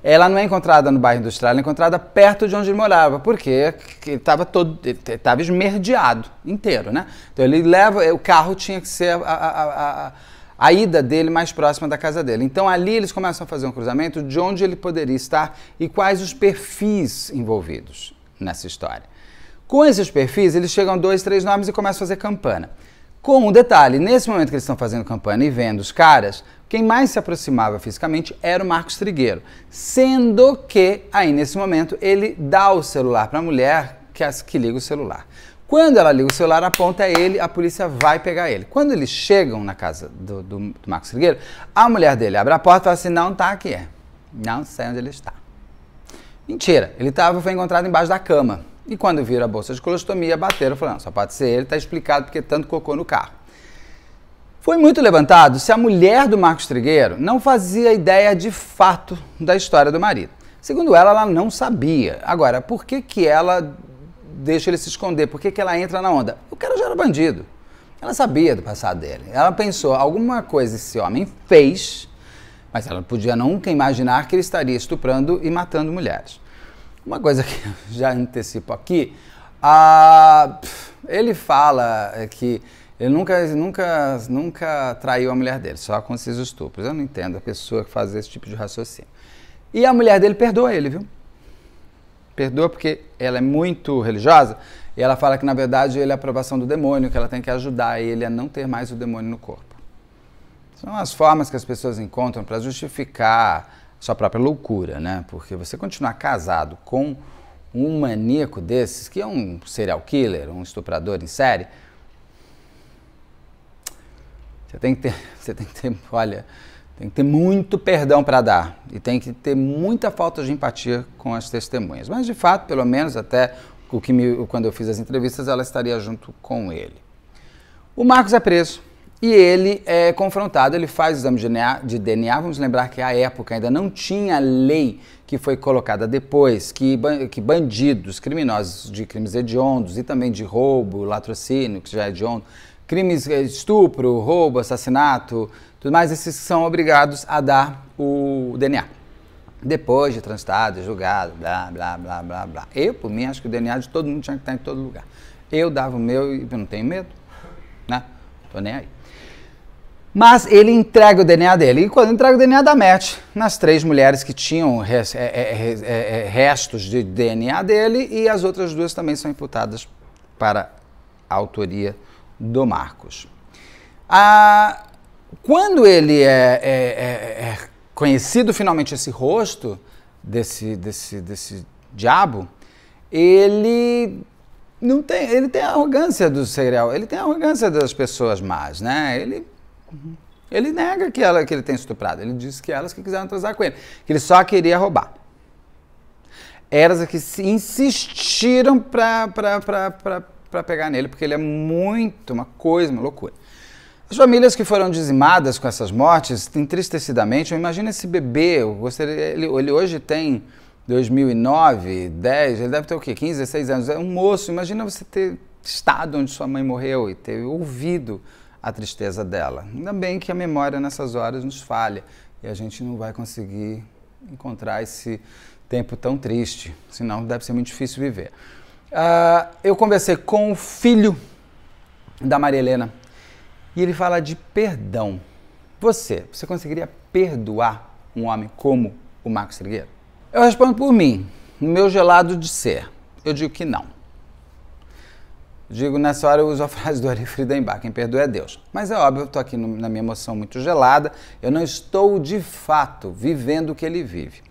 Ela não é encontrada no bairro industrial, ela é encontrada perto de onde ele morava, porque ele estava todo, estava esmerdeado inteiro, né? Então ele leva, o carro tinha que ser a, a, a, a ida dele mais próxima da casa dele. Então ali eles começam a fazer um cruzamento de onde ele poderia estar e quais os perfis envolvidos nessa história. Com esses perfis, eles chegam a dois, três nomes e começam a fazer campana. Com um detalhe, nesse momento que eles estão fazendo campanha e vendo os caras, quem mais se aproximava fisicamente era o Marcos Trigueiro. Sendo que, aí nesse momento, ele dá o celular para a mulher que, as, que liga o celular. Quando ela liga o celular, aponta ele, a polícia vai pegar ele. Quando eles chegam na casa do, do, do Marcos Trigueiro, a mulher dele abre a porta e fala assim: não tá aqui. É. Não sei onde ele está. Mentira, ele tava, foi encontrado embaixo da cama. E quando viram a bolsa de colostomia, bateram falando: só pode ser ele, tá explicado porque tanto cocô no carro. Foi muito levantado se a mulher do Marcos Trigueiro não fazia ideia de fato da história do marido. Segundo ela, ela não sabia. Agora, por que, que ela deixa ele se esconder. Por que, que ela entra na onda? O cara já era bandido. Ela sabia do passado dele. Ela pensou, alguma coisa esse homem fez, mas ela podia nunca imaginar que ele estaria estuprando e matando mulheres. Uma coisa que eu já antecipo aqui, a... ele fala que ele nunca, nunca, nunca traiu a mulher dele, só com esses estupros. Eu não entendo a pessoa que faz esse tipo de raciocínio. E a mulher dele perdoa ele, viu? perdoa porque ela é muito religiosa, e ela fala que na verdade ele é a aprovação do demônio, que ela tem que ajudar ele a não ter mais o demônio no corpo. São as formas que as pessoas encontram para justificar sua própria loucura, né? Porque você continuar casado com um maníaco desses, que é um serial killer, um estuprador em série, você tem que ter, [LAUGHS] você tem que ter, olha, tem que ter muito perdão para dar e tem que ter muita falta de empatia com as testemunhas. Mas de fato, pelo menos até o que me, quando eu fiz as entrevistas, ela estaria junto com ele. O Marcos é preso e ele é confrontado, ele faz o exame de DNA, Vamos lembrar que à época ainda não tinha lei que foi colocada depois, que, que bandidos, criminosos de crimes hediondos e também de roubo, latrocínio, que já é hediondo, crimes eh, estupro, roubo, assassinato, tudo mais, esses são obrigados a dar o DNA. Depois de transitado, julgado, blá, blá, blá, blá, blá. Eu, por mim, acho que o DNA de todo mundo tinha que estar em todo lugar. Eu dava o meu e não tenho medo, né? Tô nem aí. Mas ele entrega o DNA dele. E quando entrega o DNA da match nas três mulheres que tinham res, é é, é, é, é, restos de DNA dele, e as outras duas também são imputadas para a autoria do Marcos. A, ah, quando ele é, é, é, é conhecido finalmente esse rosto desse, desse, desse diabo, ele não tem, ele tem a arrogância do cereal, ele tem a arrogância das pessoas más, né? Ele, ele nega que, ela, que ele tem estuprado, ele diz que elas que quiseram transar com ele, que ele só queria roubar. Eras que insistiram para pegar nele, porque ele é muito, uma coisa, uma loucura. As famílias que foram dizimadas com essas mortes, entristecidamente, imagina esse bebê, eu gostaria, ele, ele hoje tem 2009, 10, ele deve ter o quê? 15, 16 anos. É um moço. Imagina você ter estado onde sua mãe morreu e ter ouvido a tristeza dela. Ainda bem que a memória nessas horas nos falha e a gente não vai conseguir encontrar esse tempo tão triste, senão deve ser muito difícil viver. Uh, eu conversei com o filho da Maria Helena, e ele fala de perdão. Você, você conseguiria perdoar um homem como o Marcos Trigueiro? Eu respondo por mim, no meu gelado de ser. Eu digo que não. Digo, nessa hora eu uso a [LAUGHS] frase do Ari Friedenbach, quem perdoa é Deus. Mas é óbvio, eu estou aqui na minha emoção muito gelada, eu não estou de fato vivendo o que ele vive.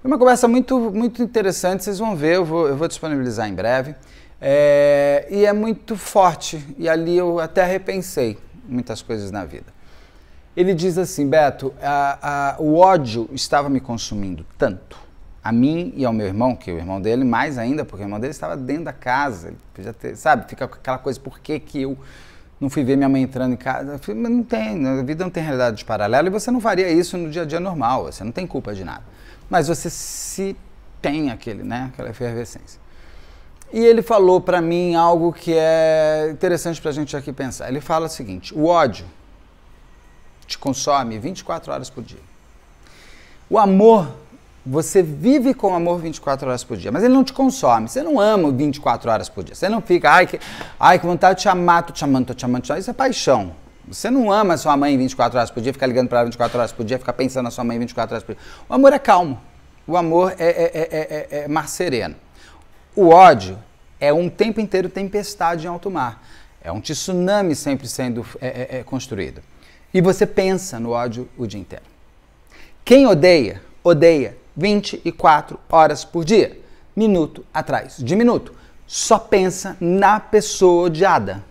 Foi uma conversa muito, muito interessante, vocês vão ver, eu vou, eu vou disponibilizar em breve. É, e é muito forte, e ali eu até repensei muitas coisas na vida. Ele diz assim, Beto, a, a, o ódio estava me consumindo tanto, a mim e ao meu irmão, que é o irmão dele, mais ainda, porque o irmão dele estava dentro da casa, ele podia ter, sabe, fica aquela coisa, por que que eu não fui ver minha mãe entrando em casa? Falei, não tem, a vida não tem realidade de paralelo e você não faria isso no dia a dia normal, você não tem culpa de nada. Mas você se tem aquele, né, aquela efervescência. E ele falou para mim algo que é interessante para a gente aqui pensar. Ele fala o seguinte: o ódio te consome 24 horas por dia. O amor, você vive com amor 24 horas por dia, mas ele não te consome. Você não ama 24 horas por dia. Você não fica, ai que, ai, que vontade de te amar, tô te amando, tô te amando, te amando. Isso é paixão. Você não ama sua mãe 24 horas por dia, ficar ligando para ela 24 horas por dia, ficar pensando na sua mãe 24 horas por dia. O amor é calmo. O amor é, é, é, é, é mais sereno. O ódio é um tempo inteiro tempestade em alto mar. É um tsunami sempre sendo é, é, é construído. E você pensa no ódio o dia inteiro. Quem odeia, odeia 24 horas por dia, minuto atrás de minuto. Só pensa na pessoa odiada.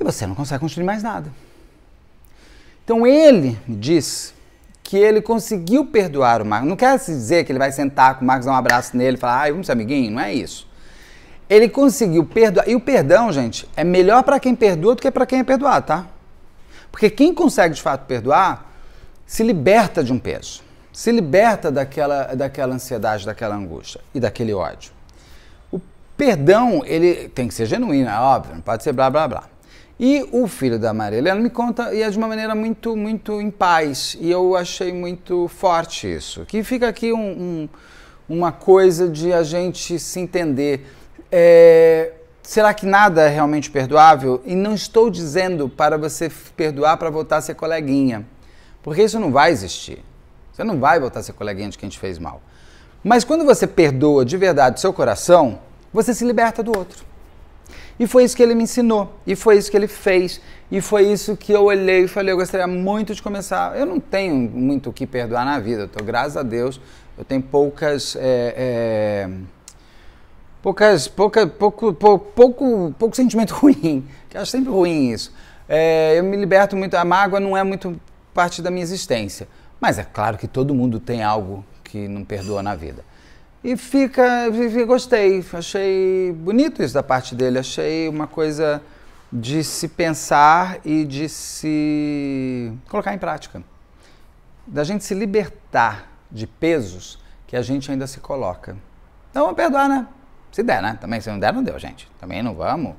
E você não consegue construir mais nada. Então ele me diz que ele conseguiu perdoar o Marcos. Não quer dizer que ele vai sentar com o Marcos, dar um abraço nele e falar, ai, vamos ser amiguinho, não é isso. Ele conseguiu perdoar. E o perdão, gente, é melhor para quem perdoa do que para quem é perdoado, tá? Porque quem consegue de fato perdoar se liberta de um peso, se liberta daquela, daquela ansiedade, daquela angústia e daquele ódio. O perdão, ele tem que ser genuíno, é óbvio, não pode ser blá blá blá. E o filho da Maria Helena me conta, e é de uma maneira muito, muito em paz, e eu achei muito forte isso. Que fica aqui um, um, uma coisa de a gente se entender. É, será que nada é realmente perdoável? E não estou dizendo para você perdoar para voltar a ser coleguinha, porque isso não vai existir. Você não vai voltar a ser coleguinha de quem te fez mal. Mas quando você perdoa de verdade seu coração, você se liberta do outro. E foi isso que ele me ensinou, e foi isso que ele fez, e foi isso que eu olhei e falei, eu gostaria muito de começar. Eu não tenho muito o que perdoar na vida, eu tô, graças a Deus, eu tenho poucas... É, é, poucas, pouca, pouco, pouco, pouco, pouco sentimento [LAUGHS] ruim, que eu acho sempre ruim isso. É, eu me liberto muito, a mágoa não é muito parte da minha existência. Mas é claro que todo mundo tem algo que não perdoa na vida. E fica, gostei, achei bonito isso da parte dele, achei uma coisa de se pensar e de se colocar em prática. Da gente se libertar de pesos que a gente ainda se coloca. Então vamos perdoar, né? Se der, né? Também se não der, não deu, gente. Também não vamos,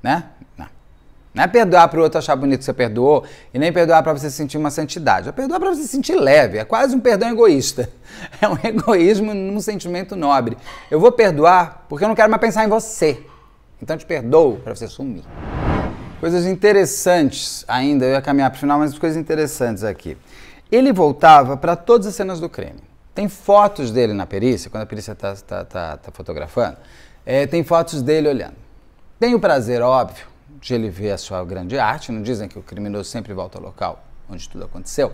né? Não. Não é perdoar para o outro achar bonito que você perdoou e nem perdoar para você sentir uma santidade. É perdoar para você sentir leve. É quase um perdão egoísta. [LAUGHS] É um egoísmo num sentimento nobre. Eu vou perdoar porque eu não quero mais pensar em você. Então te perdoo para você sumir. Coisas interessantes ainda. Eu ia caminhar para o final, mas coisas interessantes aqui. Ele voltava para todas as cenas do crime. Tem fotos dele na perícia, quando a perícia está tá, tá, tá fotografando. É, tem fotos dele olhando. Tem o prazer, óbvio onde ele vê a sua grande arte. Não dizem que o criminoso sempre volta ao local onde tudo aconteceu.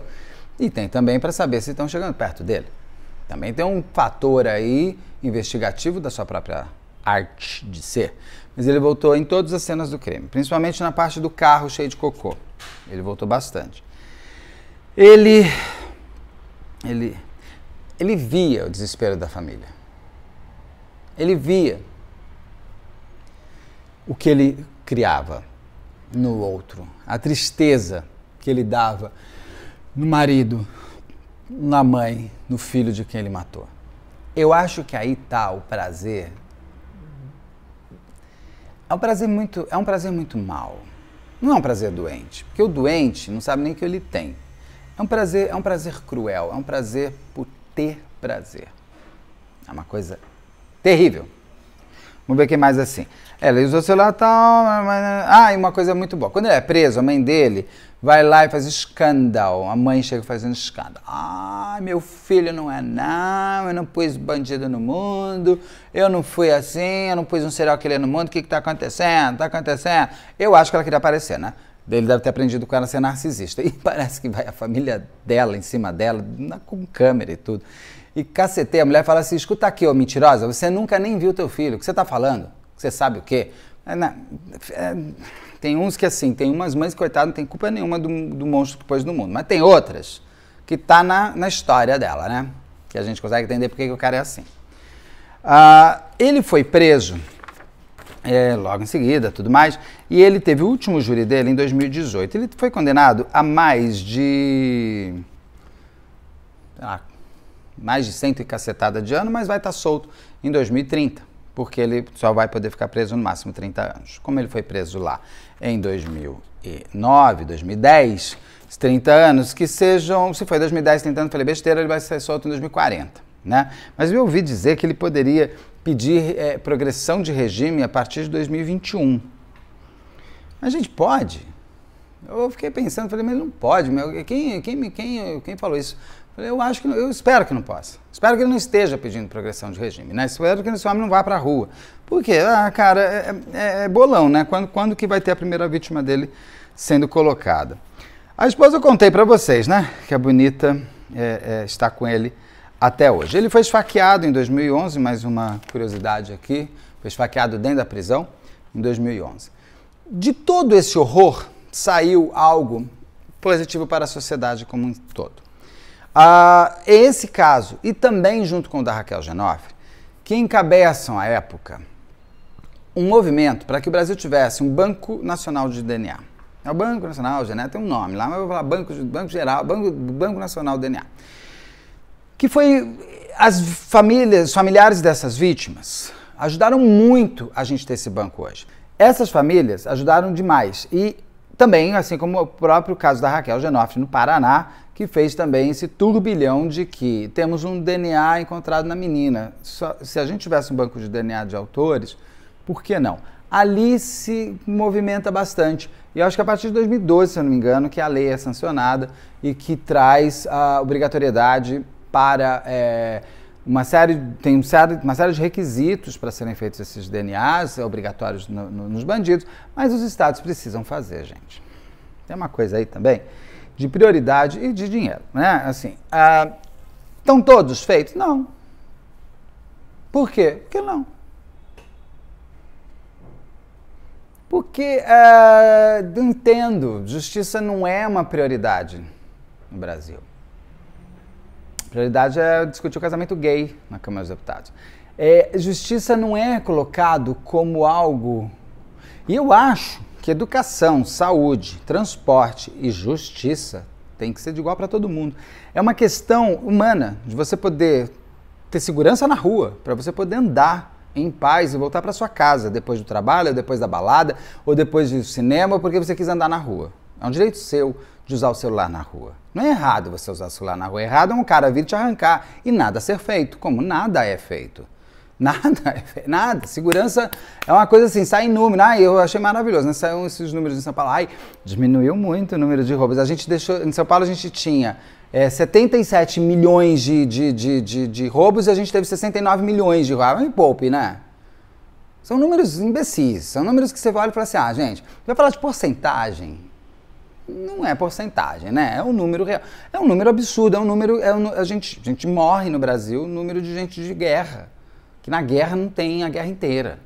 E tem também para saber se estão chegando perto dele. Também tem um fator aí investigativo da sua própria arte de ser. Mas ele voltou em todas as cenas do crime, principalmente na parte do carro cheio de cocô. Ele voltou bastante. Ele ele ele via o desespero da família. Ele via o que ele criava no outro, a tristeza que ele dava no marido, na mãe, no filho de quem ele matou. Eu acho que aí está o prazer. É um prazer muito, é um prazer muito mal. Não é um prazer doente, porque o doente não sabe nem que ele tem. É um prazer, é um prazer cruel, é um prazer por ter prazer. É uma coisa terrível. Vamos ver quem mais é assim. Ela usa o celular tal. Ah, e uma coisa muito boa. Quando ele é preso, a mãe dele vai lá e faz escândalo. A mãe chega fazendo escândalo. Ah, meu filho não é não, eu não pus bandido no mundo, eu não fui assim, eu não pus um serial killer no mundo, o que está acontecendo? Está acontecendo? Eu acho que ela queria aparecer, né? Ele deve ter aprendido com ela a ser narcisista. [LAUGHS] E parece que vai a família dela em cima dela, com câmera e tudo. E cacete, a mulher fala assim: escuta aqui, ô mentirosa, você nunca nem viu teu filho, o que você está falando? você sabe o quê? É, não, né, é, tem uns que assim, tem umas mães, coitado, não tem culpa nenhuma do, do monstro que pôs no mundo. Mas tem outras que tá na, na história dela, né? Que a gente consegue entender porque que o cara é assim. Ah, ele foi preso é, logo em seguida, tudo mais. E ele teve o último júri dele em 2018. Ele foi condenado a mais de. Sei lá, mais de cento e cacetada de ano, mas vai estar tá solto em 2030 porque ele só vai poder ficar preso no máximo 30 anos. Como ele foi preso lá em 2009, 2010, 30 anos, que sejam, se foi 2010, 30 anos, falei besteira, ele vai ser solto em 2040. Né? Mas eu ouvi dizer que ele poderia pedir é, progressão de regime a partir de 2021. A gente pode? Eu fiquei pensando, falei, mas não pode. Meu. Quem, quem, quem, quem falou isso? Eu acho que eu espero que não possa. Espero que ele não esteja pedindo progressão de regime, né? Espero que esse homem não vá para a rua. Porque, ah, cara, é, é, é, bolão, né? Quando, quando que vai ter a primeira vítima dele sendo colocada? A esposa eu contei para vocês, né? Que a bonita é, é, está com ele até hoje. Ele foi esfaqueado em 2011, mais uma curiosidade aqui. Foi esfaqueado dentro da prisão em 2011. De todo esse horror saiu algo positivo para a sociedade como um todo. Ah, é esse caso, e também junto com o da Raquel Genofre, que encabeçam à época um movimento para que o Brasil tivesse um Banco Nacional de DNA. É o Banco Nacional de DNA, tem um nome lá, mas eu vou falar Banco, Banco Geral, Banco, Banco Nacional DNA. Que foi as famílias, familiares dessas vítimas ajudaram muito a gente ter esse banco hoje. Essas famílias ajudaram demais e também, assim como o próprio caso da Raquel Genofre no Paraná, que fez também esse turbilhão de que temos um DNA encontrado na menina. Só, se a gente tivesse um banco de DNA de autores, por que não? Ali se movimenta bastante. E eu acho que a partir de 2012, se eu não me engano, que a lei é sancionada e que traz a obrigatoriedade para é, uma série, tem uma série de requisitos para serem feitos esses DNAs, é obrigatórios no, no, nos bandidos, mas os estados precisam fazer, gente. Tem uma coisa aí também de prioridade e de dinheiro. Né? Assim, ah, estão todos feitos? Não. Por quê? Porque não. Porque ah, entendo, justiça não é uma prioridade no Brasil. A prioridade é discutir o casamento gay na Câmara dos Deputados. É, justiça não é colocado como algo. E eu acho que educação, saúde, transporte e justiça tem que ser de igual para todo mundo. É uma questão humana de você poder ter segurança na rua, para você poder andar em paz e voltar para sua casa depois do trabalho, depois da balada ou depois do cinema, porque você quis andar na rua. É um direito seu de usar o celular na rua. Não é errado você usar o celular na rua. É errado é um cara vir te arrancar e nada ser feito, como nada é feito. Nada, [LAUGHS] é, nada. Segurança é uma coisa assim, sai em número. Ai, eu achei maravilhoso, né? Saiu esses números em São Paulo. Ai, diminuiu muito o número de roubos. A gente deixou, em São Paulo a gente tinha é, 77 milhões de, de, de, de, de roubos e a gente teve 69 milhões de roubos. Ah, me poupe, né? São números imbecis, são números que você olha e fala assim, ah, gente, vai falar de porcentagem? Não é porcentagem, né? É um número real. É um número absurdo, é um número. É um, a, gente, a gente morre no Brasil, número de gente de guerra. Que na guerra não tem a guerra inteira.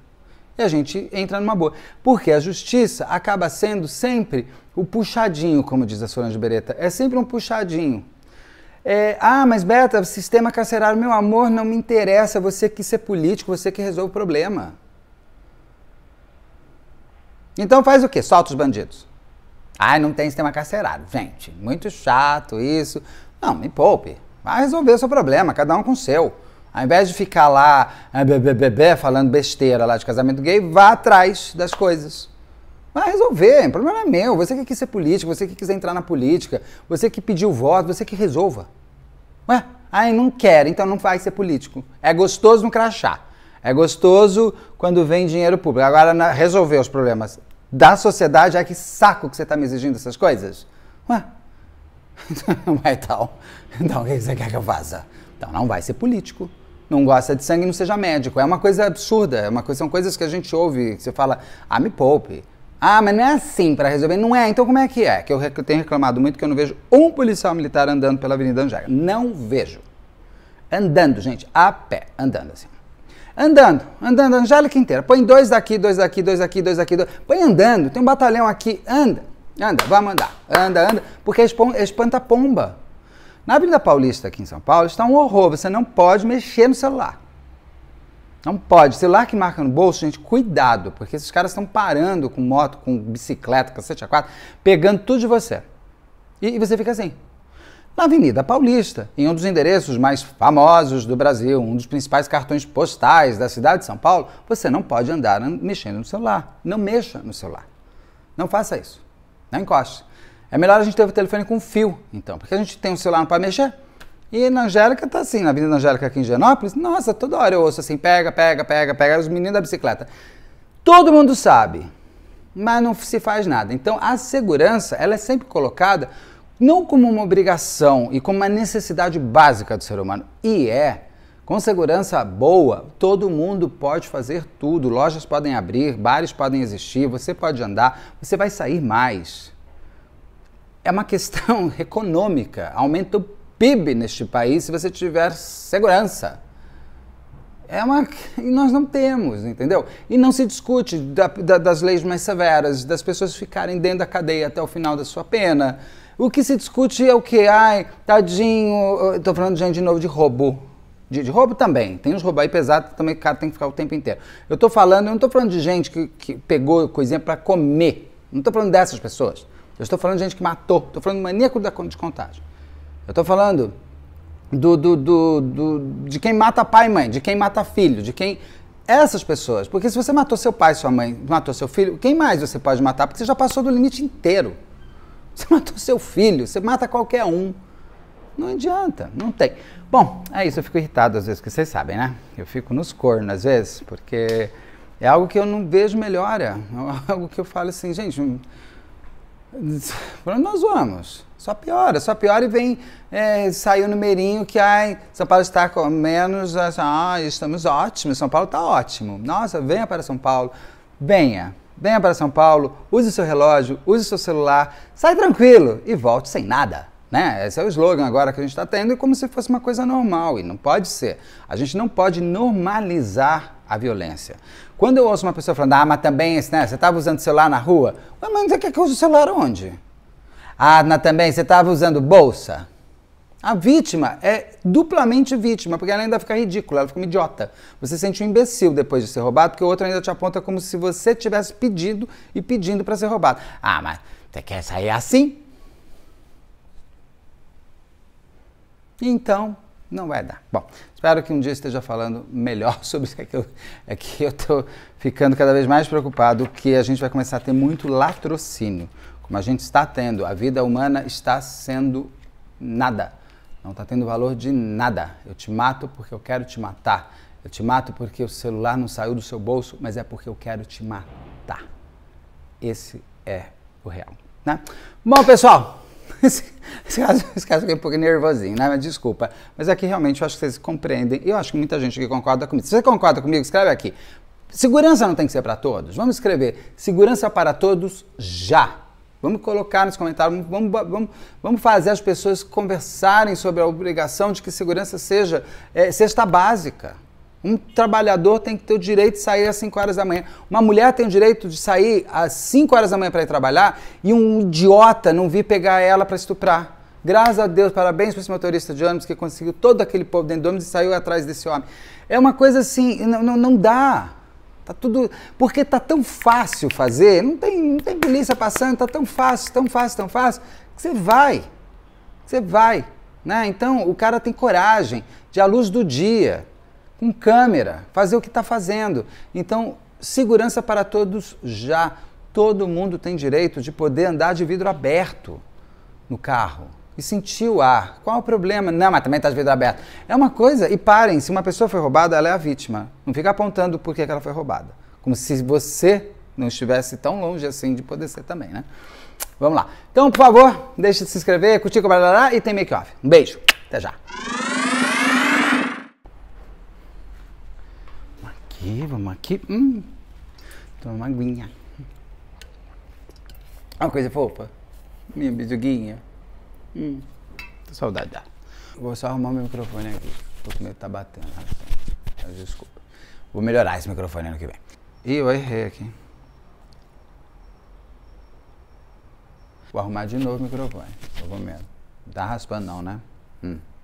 E a gente entra numa boa. Porque a justiça acaba sendo sempre o puxadinho, como diz a Solange Beretta. É sempre um puxadinho. É, ah, mas Beta, sistema carcerário, meu amor, não me interessa. Você que ser político, você que resolve o problema. Então faz o quê? Solta os bandidos. Ah, não tem sistema carcerário. Gente, muito chato isso. Não, me poupe. Vai resolver o seu problema, cada um com o seu. Ao invés de ficar lá ah, falando besteira lá de casamento gay, vá atrás das coisas. Vai resolver, o problema é meu. Você que quis ser político, você que quiser entrar na política, você que pediu voto, você que resolva. Ué, ai, não quer, então não vai ser político. É gostoso no crachá. É gostoso quando vem dinheiro público. Agora, resolver os problemas da sociedade, é que saco que você está me exigindo essas coisas. Ué, mas [LAUGHS] então, é tal. Então, o que você quer que eu faça? Então, não vai ser político não gosta de sangue não seja médico. É uma coisa absurda, é uma coisa, são coisas que a gente ouve, que você fala, ah, me poupe. Ah, mas não é assim para resolver. Não é, então como é que é? Que eu, tenho reclamado muito que eu não vejo um policial militar andando pela Avenida Angélica. Não vejo. Andando, gente, a pé, andando assim. Andando, andando, Angélica inteira. Põe dois daqui, dois daqui, dois daqui, dois daqui. Dois. Põe andando, tem um batalhão aqui, anda, anda, vamos andar. Anda, anda, porque espanta pomba. Na Avenida Paulista, aqui em São Paulo, está um horror. Você não pode mexer no celular. Não pode. Celular que marca no bolso, gente, cuidado, porque esses caras estão parando com moto, com bicicleta, cacete a quatro, pegando tudo de você. E, e você fica assim. Na Avenida Paulista, em um dos endereços mais famosos do Brasil, um dos principais cartões postais da cidade de São Paulo, você não pode andar mexendo no celular. Não mexa no celular. Não faça isso. Não encoste. É melhor a gente ter o telefone com fio, então, porque a gente tem um celular para mexer. E na Angélica tá assim, na da Angélica aqui em Genópolis, nossa, toda hora eu ouço assim, pega, pega, pega, pega, os meninos da bicicleta. Todo mundo sabe, mas não se faz nada. Então a segurança, ela é sempre colocada não como uma obrigação e como uma necessidade básica do ser humano. E é. Com segurança boa, todo mundo pode fazer tudo. Lojas podem abrir, bares podem existir, você pode andar, você vai sair mais é uma questão [LAUGHS] econômica. Aumenta o PIB neste país se você tiver segurança. É uma. [LAUGHS] E nós não temos, entendeu? E não se discute da, da, das leis mais severas, das pessoas ficarem dentro da cadeia até o final da sua pena. O que se discute é o que? Ai, tadinho. Estou falando de, de novo de roubo. De, de, roubo também. Tem uns roubos aí pesados também que o cara tem que ficar o tempo inteiro. Eu estou falando, eu não estou falando de gente que, que pegou coisinha para comer. Não estou falando dessas pessoas. Eu estou falando de gente que matou, estou falando do maníaco da de contagem. Eu estou falando do, do, do, do, de quem mata pai e mãe, de quem mata filho, de quem. Essas pessoas. Porque se você matou seu pai, sua mãe, matou seu filho, quem mais você pode matar? Porque você já passou do limite inteiro. [LAUGHS] Você matou seu filho, você mata qualquer um. Não adianta, não tem. Bom, é isso, eu fico irritado às vezes, que vocês sabem, né? Eu fico nos cornos às vezes, porque é algo que eu não vejo melhora. É algo que eu falo assim, gente, nós vamos. Só piora, só piora e vem é, sair o numerinho que ai, São Paulo está com menos, né, assim, ah, estamos ótimos, São Paulo está ótimo. Nossa, venha para São Paulo, venha, venha para São Paulo, use seu relógio, use seu celular, sai tranquilo e volte sem nada. Né? Esse é o slogan agora que a gente está tendo, como se fosse uma coisa normal, e não pode ser. A gente não pode normalizar a violência. Quando eu ouço uma pessoa falando, ah, mas também, né, você estava usando celular na rua? Mas, você é que eu uso celular onde? Ah, mas também, você estava usando bolsa? A vítima é duplamente vítima, porque ela ainda fica ridícula, ela fica uma idiota. Você sente um imbecil depois de ser roubado, porque o outro ainda te aponta como se você tivesse pedido e pedindo para ser roubado. Ah, mas você quer sair assim? Então, não vai dar. Bom, Espero que um dia esteja falando melhor [LAUGHS] sobre isso. É que eu, é ficando cada vez mais preocupado que a gente vai começar a ter muito latrocínio. Como a gente está tendo, a vida humana está sendo nada. Não está tendo valor de nada. Eu te mato porque eu quero te matar. Eu te mato porque o celular não saiu do seu bolso, mas é porque eu quero te matar. Esse é o real. Né? Bom, pessoal, esse caso, [LAUGHS] esse caso fiquei um pouco nervosinho, né? Mas desculpa. Mas aqui realmente eu acho que vocês compreendem. E eu acho que muita gente aqui concorda comigo. Se você concorda comigo, escreve aqui. Segurança não tem que ser para todos? Vamos escrever segurança para todos já. Vamos colocar nos comentários, vamos, vamos, vamos fazer as pessoas conversarem sobre a obrigação de que segurança seja é, cesta básica. Um trabalhador tem que ter o direito de sair às 5 horas da manhã. Uma mulher tem o direito de sair às 5 horas da manhã para ir trabalhar e um idiota não vir pegar ela para estuprar. Graças a Deus, parabéns para esse motorista de ônibus que conseguiu todo aquele povo dentro do ônibus e saiu atrás desse homem. É uma coisa assim, não, não, não dá. Tá tudo. Porque tá tão fácil fazer, não tem, não tem polícia passando, tá tão fácil, tão fácil, tão fácil, que você vai. Você vai. Né? Então o cara tem coragem de, à luz do dia, com câmera, fazer o que está fazendo. Então, segurança para todos já. Todo mundo tem direito de poder andar de vidro aberto no carro e sentir o ar. Qual o problema? Não, mas também está de vidro aberto. É uma coisa, e parem, se uma pessoa foi roubada, ela é a vítima. Não fica apontando por que ela foi roubada. Como se você não estivesse tão longe assim de poder ser também, né? Vamos lá. Então, por favor, deixe de se inscrever, curtir, compartilhar e tem make-off. Um beijo. Até já. aqui, vamos aqui. Hum, Toma uma aguinha. Uma coisa fofa. Minha bisuguinha. Hum, tô saudade dela. Vou só arrumar meu microfone aqui. Tô com medo de tá batendo. Tá desculpa. Vou melhorar esse microfone ano que vem. Ih, eu errei aqui. Vou arrumar de novo o microfone. Tô com medo. Não tá raspando não, né? Hum.